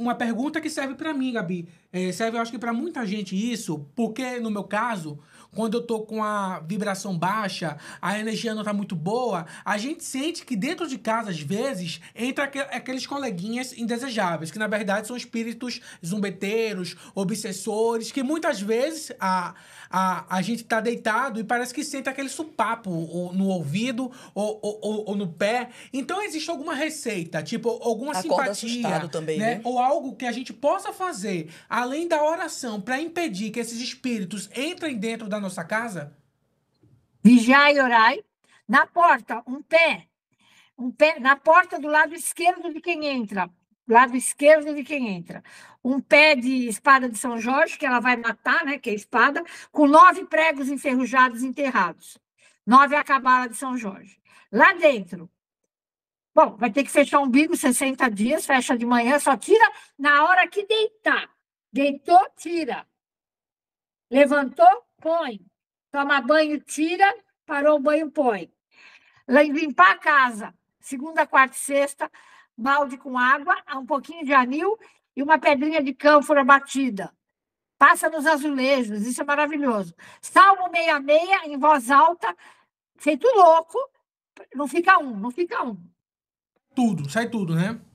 uma pergunta que serve para mim, Gabi. É, serve, eu acho que, para muita gente isso, porque no meu caso, quando eu tô com a vibração baixa, a energia não tá muito boa, a gente sente que dentro de casa, às vezes, entra aqueles coleguinhas indesejáveis, que na verdade são espíritos zumbeteiros, obsessores, que muitas vezes a, a, a gente tá deitado e parece que sente aquele supapo ou no ouvido ou, ou, ou, ou no pé. Então existe alguma receita, tipo alguma Acorda simpatia. Assustado também, né? né? Ou algo que a gente possa fazer além da oração para impedir que esses espíritos entrem dentro da nossa casa? Vigiai e orai. Na porta, um pé. Um pé na porta do lado esquerdo de quem entra. Lado esquerdo de quem entra. Um pé de espada de São Jorge, que ela vai matar, né? Que é espada, com nove pregos enferrujados enterrados. Nove é a cabala de São Jorge. Lá dentro, Bom, vai ter que fechar o umbigo 60 dias, fecha de manhã, só tira na hora que deitar. Deitou, tira. Levantou, põe. Toma banho, tira. Parou o banho, põe. Limpar a casa, segunda, quarta e sexta, balde com água, um pouquinho de anil e uma pedrinha de cânfora batida. Passa nos azulejos, isso é maravilhoso. Salmo 66, em voz alta, feito louco, não fica um, não fica um. Tudo, sai tudo, né?